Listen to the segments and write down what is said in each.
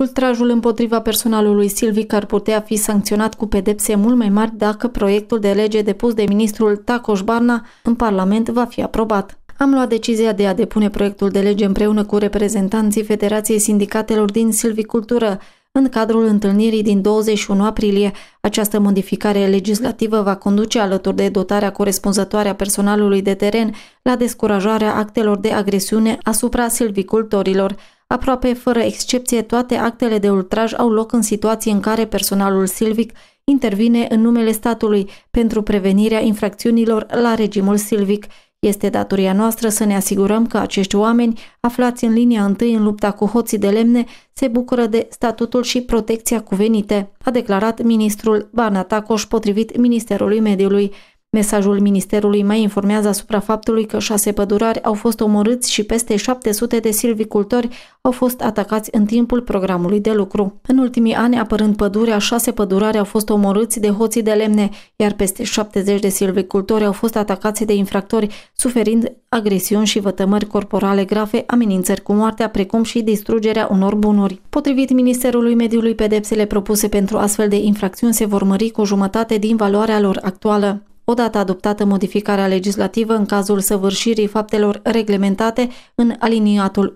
Ultrajul împotriva personalului silvic ar putea fi sancționat cu pedepse mult mai mari dacă proiectul de lege depus de ministrul Tacoș Barna în Parlament va fi aprobat. Am luat decizia de a depune proiectul de lege împreună cu reprezentanții Federației Sindicatelor din Silvicultură, în cadrul întâlnirii din 21 aprilie, această modificare legislativă va conduce alături de dotarea corespunzătoare a personalului de teren la descurajarea actelor de agresiune asupra silvicultorilor. Aproape fără excepție, toate actele de ultraj au loc în situații în care personalul silvic intervine în numele statului pentru prevenirea infracțiunilor la regimul silvic. Este datoria noastră să ne asigurăm că acești oameni, aflați în linia întâi în lupta cu hoții de lemne, se bucură de statutul și protecția cuvenite, a declarat ministrul Banatacoș potrivit Ministerului Mediului. Mesajul ministerului mai informează asupra faptului că șase pădurari au fost omorâți și peste 700 de silvicultori au fost atacați în timpul programului de lucru. În ultimii ani, apărând pădurea, șase pădurari au fost omorâți de hoții de lemne, iar peste 70 de silvicultori au fost atacați de infractori, suferind agresiuni și vătămări corporale grave, amenințări cu moartea, precum și distrugerea unor bunuri. Potrivit Ministerului Mediului, pedepsele propuse pentru astfel de infracțiuni se vor mări cu jumătate din valoarea lor actuală odată adoptată modificarea legislativă în cazul săvârșirii faptelor reglementate în aliniatul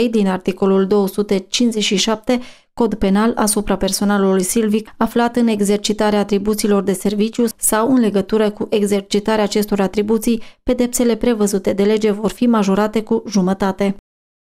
1.3 din articolul 257 Cod penal asupra personalului silvic aflat în exercitarea atribuțiilor de serviciu sau în legătură cu exercitarea acestor atribuții, pedepsele prevăzute de lege vor fi majorate cu jumătate.